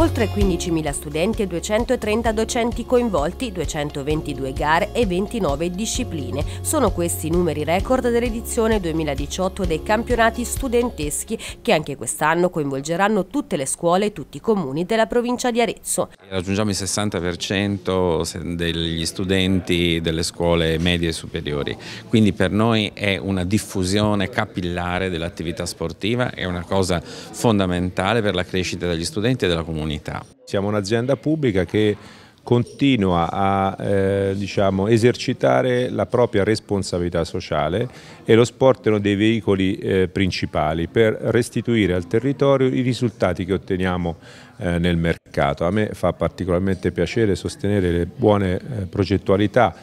Oltre 15.000 studenti e 230 docenti coinvolti, 222 gare e 29 discipline. Sono questi i numeri record dell'edizione 2018 dei campionati studenteschi che anche quest'anno coinvolgeranno tutte le scuole e tutti i comuni della provincia di Arezzo. Raggiungiamo il 60% degli studenti delle scuole medie e superiori, quindi per noi è una diffusione capillare dell'attività sportiva, è una cosa fondamentale per la crescita degli studenti e della comunità comunità. Siamo un'azienda pubblica che continua a eh, diciamo, esercitare la propria responsabilità sociale e lo sport è uno dei veicoli eh, principali per restituire al territorio i risultati che otteniamo eh, nel mercato. A me fa particolarmente piacere sostenere le buone eh, progettualità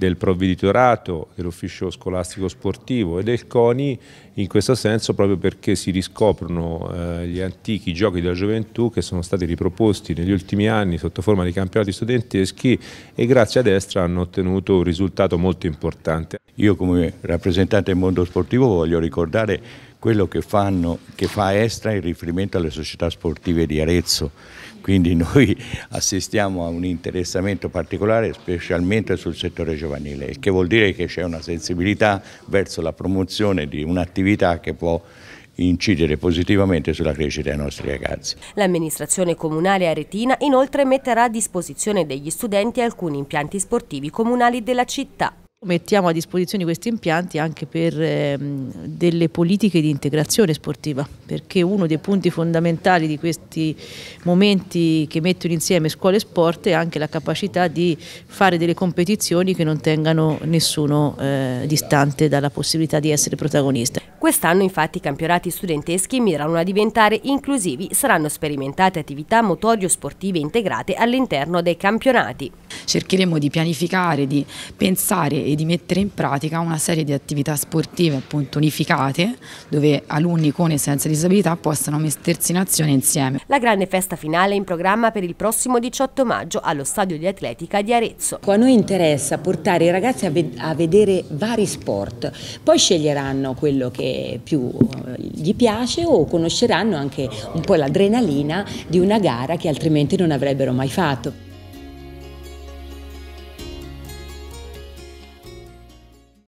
del provveditorato, dell'ufficio scolastico sportivo e del CONI in questo senso proprio perché si riscoprono eh, gli antichi giochi della gioventù che sono stati riproposti negli ultimi anni sotto forma di campionati studenteschi e grazie a destra hanno ottenuto un risultato molto importante. Io come rappresentante del mondo sportivo voglio ricordare quello che, fanno, che fa Estra in riferimento alle società sportive di Arezzo. Quindi noi assistiamo a un interessamento particolare specialmente sul settore giovanile, il che vuol dire che c'è una sensibilità verso la promozione di un'attività che può incidere positivamente sulla crescita dei nostri ragazzi. L'amministrazione comunale aretina inoltre metterà a disposizione degli studenti alcuni impianti sportivi comunali della città. Mettiamo a disposizione questi impianti anche per ehm, delle politiche di integrazione sportiva, perché uno dei punti fondamentali di questi momenti che mettono insieme scuole e sport è anche la capacità di fare delle competizioni che non tengano nessuno eh, distante dalla possibilità di essere protagonista. Quest'anno infatti i campionati studenteschi mirano a diventare inclusivi, saranno sperimentate attività motorio-sportive integrate all'interno dei campionati. Cercheremo di pianificare, di pensare e di mettere in pratica una serie di attività sportive appunto unificate dove alunni con e senza disabilità possano mettersi in azione insieme. La grande festa finale è in programma per il prossimo 18 maggio allo stadio di atletica di Arezzo. A noi interessa portare i ragazzi a vedere vari sport, poi sceglieranno quello che più gli piace o conosceranno anche un po' l'adrenalina di una gara che altrimenti non avrebbero mai fatto.